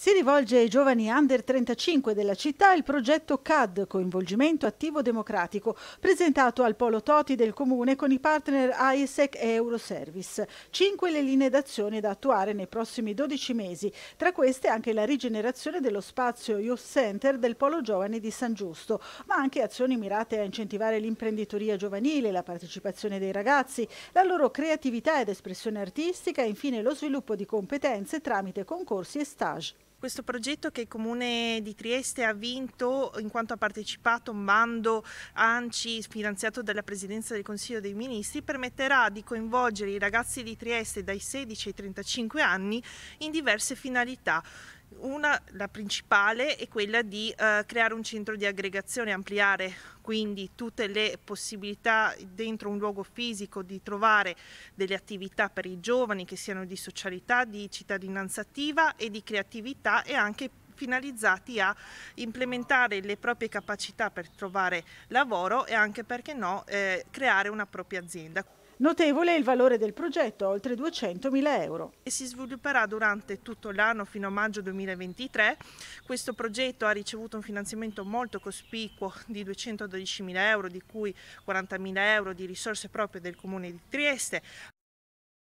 Si rivolge ai giovani under 35 della città il progetto CAD, coinvolgimento attivo democratico, presentato al Polo Toti del Comune con i partner ISEC e Euroservice. Cinque le linee d'azione da attuare nei prossimi 12 mesi, tra queste anche la rigenerazione dello spazio Youth Center del Polo Giovani di San Giusto, ma anche azioni mirate a incentivare l'imprenditoria giovanile, la partecipazione dei ragazzi, la loro creatività ed espressione artistica e infine lo sviluppo di competenze tramite concorsi e stage. Questo progetto che il Comune di Trieste ha vinto in quanto ha partecipato a un bando ANCI finanziato dalla Presidenza del Consiglio dei Ministri permetterà di coinvolgere i ragazzi di Trieste dai 16 ai 35 anni in diverse finalità. Una, la principale, è quella di eh, creare un centro di aggregazione, ampliare quindi tutte le possibilità dentro un luogo fisico di trovare delle attività per i giovani che siano di socialità, di cittadinanza attiva e di creatività e anche finalizzati a implementare le proprie capacità per trovare lavoro e anche perché no eh, creare una propria azienda. Notevole è il valore del progetto, oltre 200.000 euro. E si svilupperà durante tutto l'anno fino a maggio 2023. Questo progetto ha ricevuto un finanziamento molto cospicuo di 212.000 euro, di cui 40.000 euro di risorse proprie del Comune di Trieste.